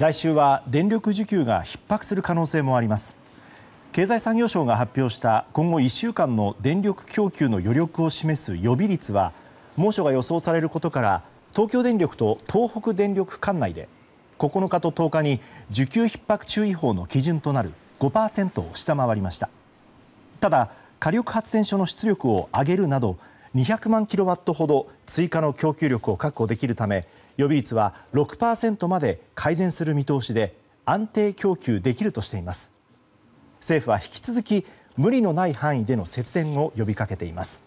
来週は電力需給が逼迫する可能性もあります経済産業省が発表した今後1週間の電力供給の余力を示す予備率は猛暑が予想されることから東京電力と東北電力管内で9日と10日に需給逼迫注意報の基準となる5%を下回りましたただ火力発電所の出力を上げるなど200万キロワットほど追加の供給力を確保できるため予備率は6％まで改善する見通しで安定供給できるとしています政府は引き続き無理のない範囲での節電を呼びかけています。